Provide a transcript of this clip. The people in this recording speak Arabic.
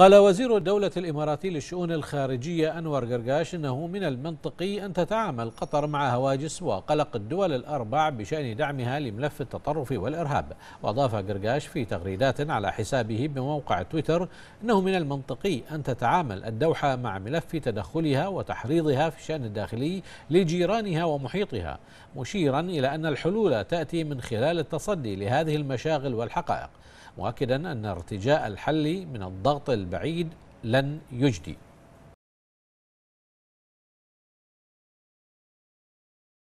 قال وزير الدولة الإماراتي للشؤون الخارجية أنور قرقاش أنه من المنطقي أن تتعامل قطر مع هواجس وقلق الدول الأربع بشأن دعمها لملف التطرف والإرهاب وأضاف قرقاش في تغريدات على حسابه بموقع تويتر أنه من المنطقي أن تتعامل الدوحة مع ملف تدخلها وتحريضها في الشأن الداخلي لجيرانها ومحيطها مشيرا إلى أن الحلول تأتي من خلال التصدي لهذه المشاغل والحقائق مؤكدا أن ارتجاء الحل من الضغط البعيد لن يجدي